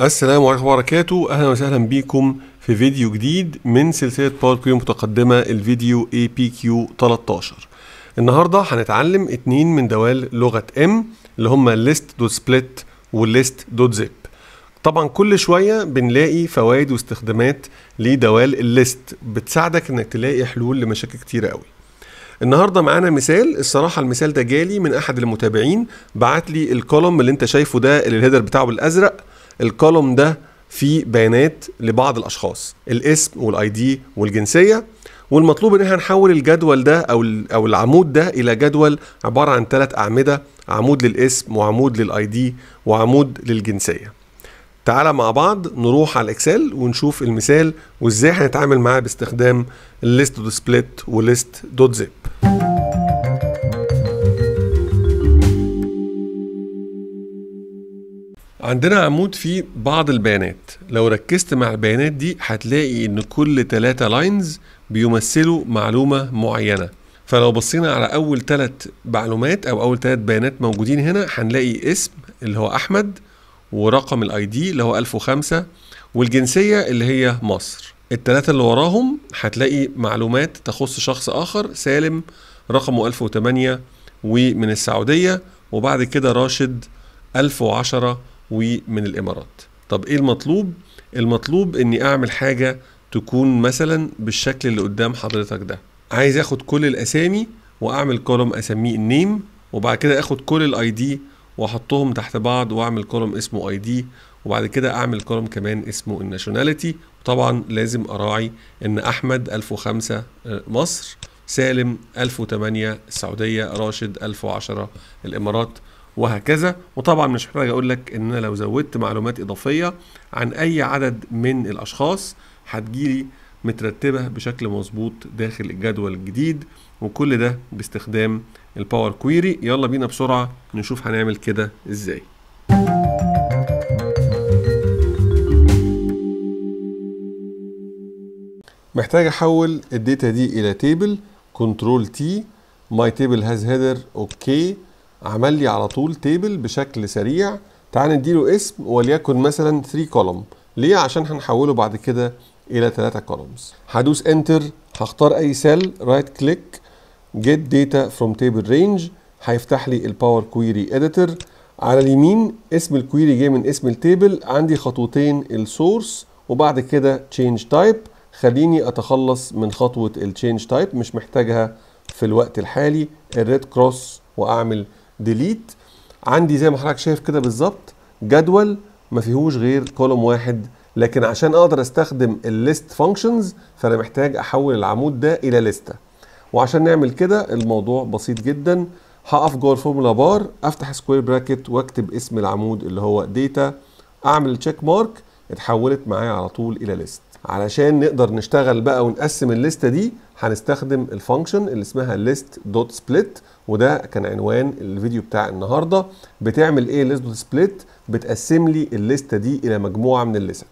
السلام عليكم وبركاته اهلا وسهلا بكم في فيديو جديد من سلسله باور كيو متقدمه الفيديو اي بي كيو 13 النهارده هنتعلم اتنين من دوال لغه ام اللي هما list دوت split list دوت zip طبعا كل شويه بنلاقي فوائد واستخدامات لدوال الليست بتساعدك انك تلاقي حلول لمشاكل كتيره قوي النهارده معانا مثال الصراحه المثال ده جالي من احد المتابعين بعت لي الكولوم اللي انت شايفه ده اللي الهيدر بتاعه بالازرق الكولوم ده فيه بيانات لبعض الاشخاص الاسم والاي دي والجنسيه والمطلوب ان احنا نحول الجدول ده او او العمود ده الى جدول عباره عن ثلاث اعمده عمود للاسم وعمود للاي دي وعمود للجنسيه تعالى مع بعض نروح على الاكسل ونشوف المثال وازاي هنتعامل معاه باستخدام الليست دوت سبليت وليست دوت زيب عندنا عمود فيه بعض البيانات لو ركزت مع البيانات دي هتلاقي ان كل ثلاثة لاينز بيمثلوا معلومة معينة فلو بصينا على اول ثلاث معلومات او اول ثلاث بيانات موجودين هنا هنلاقي اسم اللي هو احمد ورقم الاي دي اللي هو 1005 والجنسية اللي هي مصر الثلاثة اللي وراهم هتلاقي معلومات تخص شخص اخر سالم رقمه 1008 ومن السعودية وبعد كده راشد 1010 ومن الامارات طب ايه المطلوب المطلوب اني اعمل حاجه تكون مثلا بالشكل اللي قدام حضرتك ده عايز اخد كل الاسامي واعمل كولوم اسميه النيم وبعد كده اخد كل الاي دي واحطهم تحت بعض واعمل كولوم اسمه اي دي وبعد كده اعمل كولوم كمان اسمه الناشوناليتي وطبعا لازم اراعي ان احمد 1005 آه، مصر سالم 1008 السعوديه راشد 1010 الامارات وهكذا وطبعا مش محتاج اقول لك ان انا لو زودت معلومات اضافيه عن اي عدد من الاشخاص هتجيلي مترتبه بشكل مظبوط داخل الجدول الجديد وكل ده باستخدام الباور كويري يلا بينا بسرعه نشوف هنعمل كده ازاي محتاج احول الداتا دي الى تيبل كنترول تي ماي تيبل هاز هيدر اوكي عمل لي على طول تيبل بشكل سريع تعال نديله اسم وليكن مثلا 3 كولوم ليه عشان هنحوله بعد كده الى 3 كولومز هدوس انتر هختار اي سيل رايت كليك جيت داتا فروم تيبل رينج هيفتح لي الباور كويري اديتور على اليمين اسم الكويري جاي من اسم التيبل عندي خطوتين السورس وبعد كده تشينج تايب خليني اتخلص من خطوه التشينج تايب مش محتاجها في الوقت الحالي الريد كروس واعمل ديليت عندي زي ما حضرتك شايف كده بالظبط جدول ما فيهوش غير كولوم واحد لكن عشان اقدر استخدم الليست فانكشنز فانا محتاج احول العمود ده الى لسته وعشان نعمل كده الموضوع بسيط جدا هقف جوه الفورمولا بار افتح سكوير براكت واكتب اسم العمود اللي هو ديتا اعمل تشيك مارك اتحولت معايا على طول الى ليست علشان نقدر نشتغل بقى ونقسم الليستة دي هنستخدم الفانكشن اللي اسمها list وده كان عنوان الفيديو بتاع النهاردة بتعمل ايه list بتقسم لي الليستة دي الى مجموعة من الليست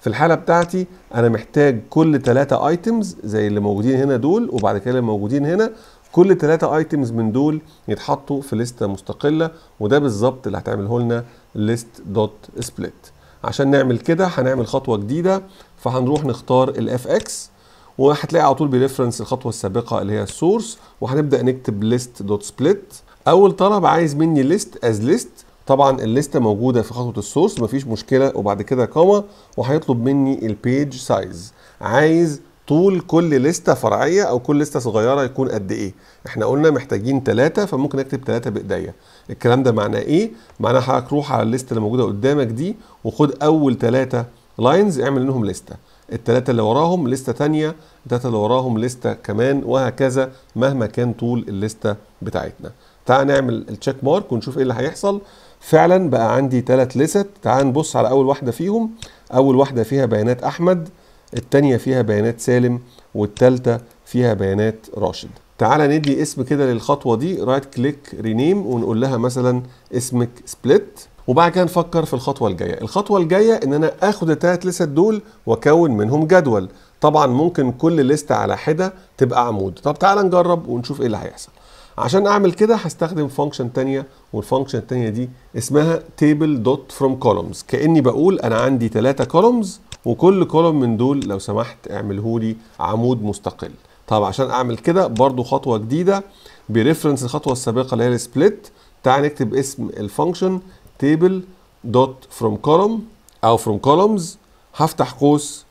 في الحالة بتاعتي انا محتاج كل ثلاثة ايتمز زي اللي موجودين هنا دول وبعد كده اللي موجودين هنا كل ثلاثة ايتمز من دول يتحطوا في لستة مستقلة وده بالظبط اللي هتعمله لنا list.split عشان نعمل كده هنعمل خطوه جديده فهنروح نختار الاف اكس وهتلاقي على طول بريفرنس الخطوه السابقه اللي هي السورس وهنبدا نكتب ليست دوت سبليت اول طلب عايز مني ليست از ليست طبعا الليسته موجوده في خطوه السورس مفيش مشكله وبعد كده كوما وهيطلب مني البيج سايز عايز طول كل لستة فرعية أو كل لستة صغيرة يكون قد إيه إحنا قلنا محتاجين ثلاثة فممكن أكتب ثلاثة بإيديا الكلام ده معناه إيه؟ معناه حضرتك روح على الليستة اللي موجودة قدامك دي وخد أول ثلاثة لاينز اعمل منهم لستة الثلاثة اللي وراهم لستة تانية الثلاثة اللي وراهم لستة كمان وهكذا مهما كان طول الليستة بتاعتنا تعال نعمل التشيك مارك ونشوف ايه اللي هيحصل فعلا بقى عندي ثلاث لست تعال نبص على اول واحدة فيهم اول واحدة فيها بيانات احمد التانية فيها بيانات سالم والتالتة فيها بيانات راشد تعالى ندي اسم كده للخطوة دي رايت كليك رينيم ونقول لها مثلا اسمك سبليت وبعد كده نفكر في الخطوة الجاية الخطوة الجاية ان انا اخد التلات لسات دول واكون منهم جدول طبعا ممكن كل لستة على حدة تبقى عمود طب تعالى نجرب ونشوف ايه اللي هيحصل عشان اعمل كده هستخدم فانكشن تانية والفانكشن التانية دي اسمها table.fromColumns كأني بقول انا عندي ثلاثة كولومز وكل كولوم من دول لو سمحت اعمله لي عمود مستقل طب عشان اعمل كده برضو خطوه جديده بريفرنس الخطوه السابقه اللي هي السبليت تعال نكتب اسم الفانكشن تيبل دوت فروم كولوم او فروم كولومز هفتح قوس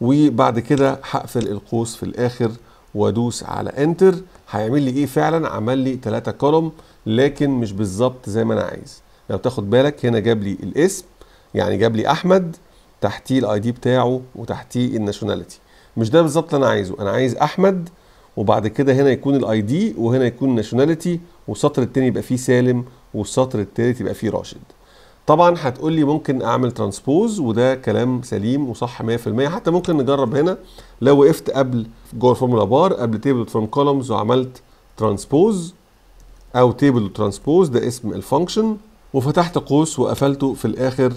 وبعد كده هقفل القوس في الاخر وادوس على انتر هيعمل لي ايه فعلا عمل لي 3 كولوم لكن مش بالظبط زي ما انا عايز لو تاخد بالك هنا جاب لي الاسم يعني جاب لي احمد تحتيه الاي دي بتاعه وتحتيه الناشوناليتي مش ده بالظبط اللي انا عايزه انا عايز احمد وبعد كده هنا يكون الاي دي وهنا يكون ناشوناليتي والسطر التاني يبقى فيه سالم والسطر التالت يبقى فيه راشد طبعا هتقول لي ممكن اعمل ترانسبوز وده كلام سليم وصح 100% حتى ممكن نجرب هنا لو وقفت قبل جوه الفورمولا بار قبل تيبل فروم كولمز وعملت ترانسبوز او تيبل ترانسبوز ده اسم الفانكشن وفتحت قوس وقفلته في الاخر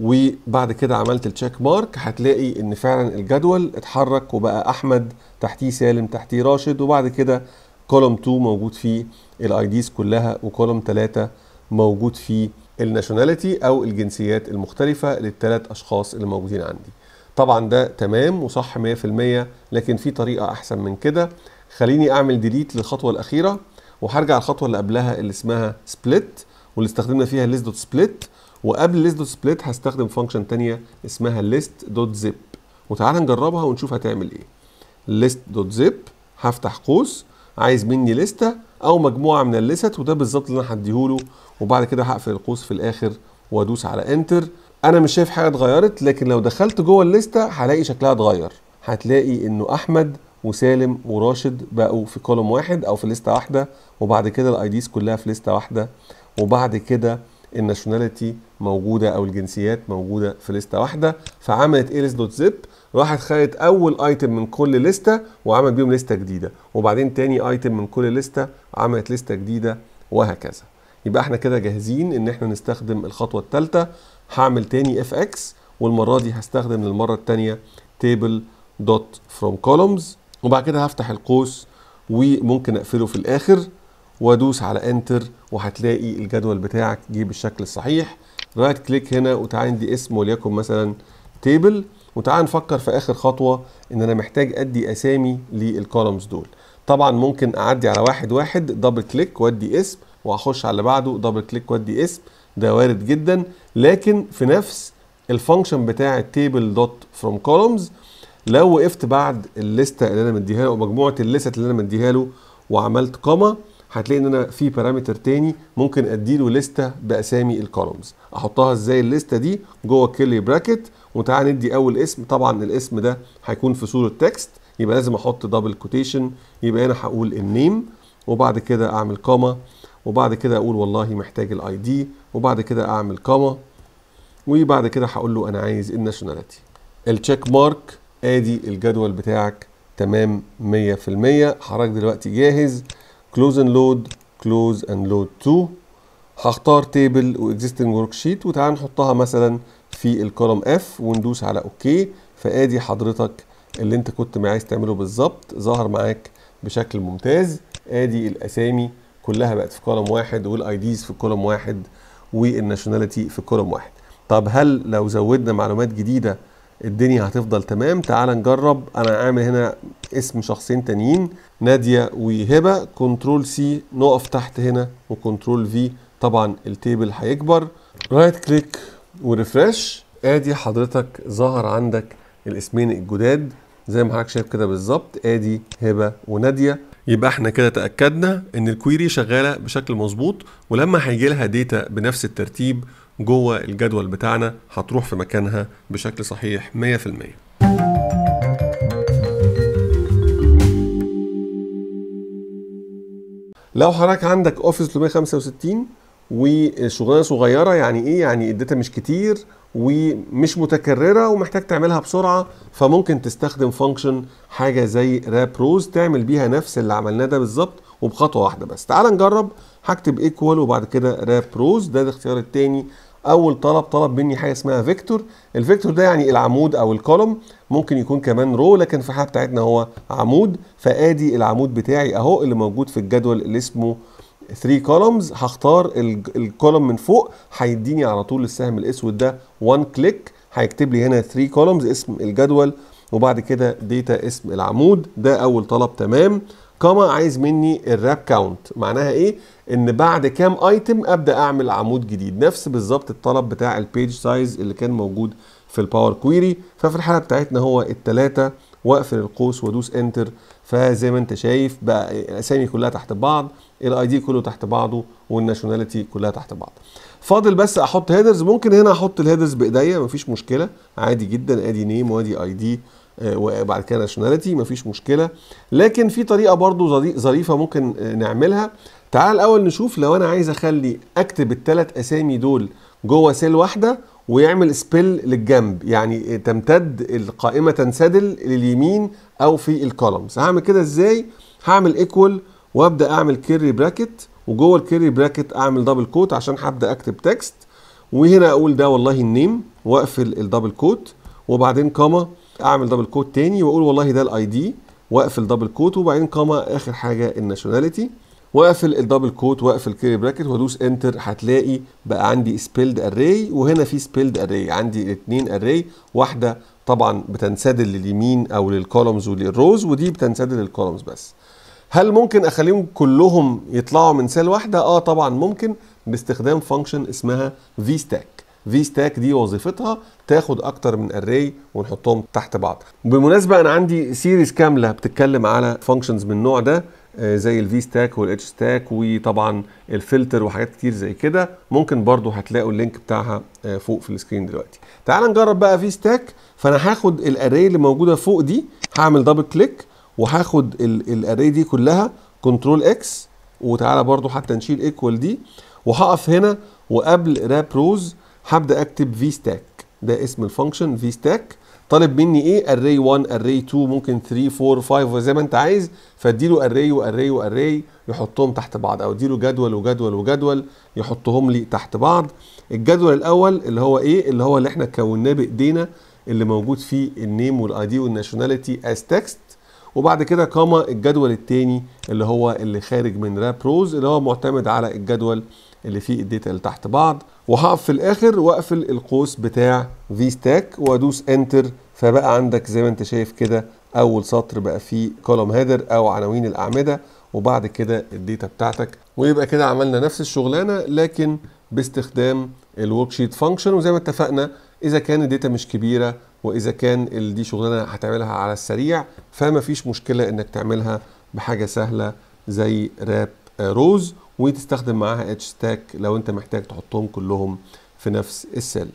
وبعد كده عملت التشيك مارك هتلاقي ان فعلا الجدول اتحرك وبقى احمد تحتيه سالم تحتيه راشد وبعد كده كولوم 2 موجود فيه ديز كلها وكولوم 3 موجود فيه الناشوناليتي او الجنسيات المختلفه للثلاث اشخاص اللي موجودين عندي طبعا ده تمام وصح 100% لكن في طريقه احسن من كده خليني اعمل ديليت للخطوه الاخيره وهرجع الخطوه اللي قبلها اللي اسمها سبليت واللي استخدمنا فيها ليست دوت سبليت وقبل list dot split هستخدم فانكشن تانية اسمها list dot zip وتعالى نجربها ونشوف هتعمل ايه list dot zip هفتح قوس عايز مني لستة او مجموعة من الليست وده بالظبط اللي انا هديهوله وبعد كده هقفل القوس في الاخر وادوس على انتر انا مش شايف حاجه اتغيرت لكن لو دخلت جوه الليسته هلاقي شكلها اتغير هتلاقي انه احمد وسالم وراشد بقوا في كولوم واحد او في لسته واحده وبعد كده الايديز كلها في لسته واحده وبعد كده الناشوناليتي موجوده او الجنسيات موجوده في لسته واحده فعملت ايه دوت زيب راحت خدت اول ايتم من كل لسته وعملت بيهم لسته جديده وبعدين تاني ايتم من كل لسته عملت لسته جديده وهكذا يبقى احنا كده جاهزين ان احنا نستخدم الخطوه الثالثه هعمل تاني اف اكس والمره دي هستخدم للمره الثانيه تيبل دوت فروم كولومز وبعد كده هفتح القوس وممكن اقفله في الاخر وادوس على انتر وهتلاقي الجدول بتاعك جه بالشكل الصحيح رايت كليك هنا وتعالى ندي اسم وليكن مثلا تيبل وتعالى نفكر في اخر خطوه ان انا محتاج ادي اسامي للكولمز دول طبعا ممكن اعدي على واحد واحد دبل كليك وادي اسم واخش على اللي بعده دبل كليك وادي اسم ده وارد جدا لكن في نفس الفانكشن بتاع التيبل دوت فروم كولومز لو وقفت بعد الليسته اللي انا مديها له مجموعه الليست اللي انا مديها له وعملت كومه هتلاقي ان انا في بارامتر تاني ممكن اديله لستة باسامي الكولومز احطها ازاي الليستة دي جوه كيرلي براكت وتعالى ندي اول اسم طبعا الاسم ده هيكون في صورة تكست يبقى لازم احط دبل كوتيشن يبقى هنا هقول النيم وبعد كده اعمل كوما وبعد كده اقول والله محتاج الاي دي وبعد كده اعمل كوما وبعد كده هقول له انا عايز الناشوناليتي التشيك مارك ادي الجدول بتاعك تمام 100% حضرتك دلوقتي جاهز close and load close and load 2 هختار تيبل و existing worksheet وتعال نحطها مثلا في الكولوم اف وندوس على اوكي فادي حضرتك اللي انت كنت عايز تعمله بالظبط ظهر معاك بشكل ممتاز ادي الاسامي كلها بقت في كولوم واحد والاي ديز في كولوم واحد والناشوناليتي في كولوم واحد طب هل لو زودنا معلومات جديده الدنيا هتفضل تمام تعال نجرب انا اعمل هنا اسم شخصين تانيين ناديه وهبه كنترول سي نقف تحت هنا وكنترول في طبعا التيبل هيكبر رايت كليك وريفرش ادي حضرتك ظهر عندك الاسمين الجداد زي ما حضرتك شايف كده بالظبط ادي هبه وناديه يبقى احنا كده تاكدنا ان الكويري شغاله بشكل مظبوط ولما هيجي لها داتا بنفس الترتيب جوه الجدول بتاعنا هتروح في مكانها بشكل صحيح 100% لو حضرتك عندك اوفيس 365 وشغلانه صغيره يعني ايه يعني الداتا مش كتير ومش متكرره ومحتاج تعملها بسرعه فممكن تستخدم فانكشن حاجه زي راب روز تعمل بيها نفس اللي عملناه ده بالظبط وبخطوه واحده بس تعال نجرب هكتب ايكوال وبعد كده راب روز ده, ده الاختيار الثاني اول طلب طلب مني حاجه اسمها فيكتور الفيكتور ده يعني العمود او الكولوم ممكن يكون كمان رو لكن في الحاله بتاعتنا هو عمود فادي العمود بتاعي اهو اللي موجود في الجدول اللي اسمه 3 كولومز هختار الكولوم من فوق هيديني على طول السهم الاسود ده 1 كليك هيكتب لي هنا 3 كولومز اسم الجدول وبعد كده ديتا اسم العمود ده اول طلب تمام كما عايز مني الراب كاونت معناها ايه ان بعد كام ايتم ابدا اعمل عمود جديد نفس بالظبط الطلب بتاع البيج سايز اللي كان موجود في الباور كويري ففي الحاله بتاعتنا هو الثلاثه واقفل القوس وادوس انتر فزي ما انت شايف بقى الاسامي كلها تحت بعض الاي دي كله تحت بعضه والناشوناليتي كلها تحت بعض فاضل بس احط هيدرز ممكن هنا احط الهيدرز بايديا مفيش مشكله عادي جدا ادي نيم وادي اي آه، دي وبعد كده ناشوناليتي مفيش مشكله لكن في طريقه برضو ظريفه ممكن نعملها تعال الاول نشوف لو انا عايز اخلي اكتب الثلاث اسامي دول جوه سيل واحده ويعمل سبيل للجنب يعني تمتد القائمه تنسدل لليمين او في الكولمز هعمل كده ازاي هعمل ايكوال وابدا اعمل كيري براكت وجوه الكيري براكت اعمل دبل كوت عشان هبدا اكتب تكست وهنا اقول ده والله النيم واقفل الدبل كوت وبعدين كاما اعمل دبل كوت تاني واقول والله ده الاي دي واقفل دبل كوت وبعدين كاما اخر حاجه الناشوناليتي واقفل الدبل كوت واقفل الكيري براكت وادوس انتر هتلاقي بقى عندي سبيلد اري وهنا في سبيلد اري عندي اتنين اري واحده طبعا بتنسدل لليمين او للكولومز وللروز ودي بتنسدل للكولومز بس هل ممكن اخليهم كلهم يطلعوا من سيل واحده اه طبعا ممكن باستخدام فانكشن اسمها في ستاك في ستاك دي وظيفتها تاخد اكتر من اري ونحطهم تحت بعض بالمناسبه انا عندي سيريز كامله بتتكلم على فانكشنز من النوع ده زي الفي ستاك والاتش ستاك وطبعا الفلتر وحاجات كتير زي كده ممكن برضو هتلاقوا اللينك بتاعها آه، فوق في السكرين دلوقتي تعال نجرب بقى في ستاك فانا هاخد الاري اللي موجوده فوق دي هعمل دبل كليك وهاخد الاري دي كلها كنترول اكس وتعالى برضو حتى نشيل ايكوال دي وهقف هنا وقبل راب روز هبدا اكتب في ستاك ده اسم الفانكشن في ستاك طالب مني ايه اري 1 اري 2 ممكن 3 4 5 زي ما انت عايز فاديله اري واري واري يحطهم تحت بعض او اديله جدول وجدول وجدول يحطهم لي تحت بعض الجدول الاول اللي هو ايه اللي هو اللي احنا كوناه بايدينا اللي موجود فيه النيم والاي دي والناشوناليتي از تكست وبعد كده قام الجدول الثاني اللي هو اللي خارج من روز اللي هو معتمد على الجدول اللي فيه الداتا اللي تحت بعض وهقف في الاخر واقفل القوس بتاع في ستاك وادوس انتر فبقى عندك زي ما انت شايف كده اول سطر بقى فيه كولوم هيدر او عناوين الاعمده وبعد كده الداتا بتاعتك ويبقى كده عملنا نفس الشغلانه لكن باستخدام الورك شيت فانكشن وزي ما اتفقنا اذا كان الداتا مش كبيره واذا كان دي شغلانه هتعملها على السريع فما فيش مشكله انك تعملها بحاجه سهله زي راب آه، روز وتستخدم معاها اتش ستاك لو انت محتاج تحطهم كلهم في نفس السيل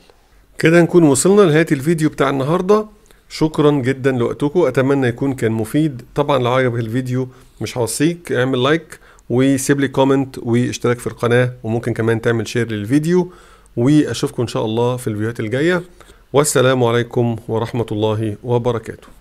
كده نكون وصلنا لنهايه الفيديو بتاع النهارده شكرا جدا لوقتكم اتمنى يكون كان مفيد طبعا لو عجبك الفيديو مش هوصيك اعمل لايك وسيب لي كومنت واشتراك في القناه وممكن كمان تعمل شير للفيديو واشوفكم ان شاء الله في الفيديوهات الجايه والسلام عليكم ورحمه الله وبركاته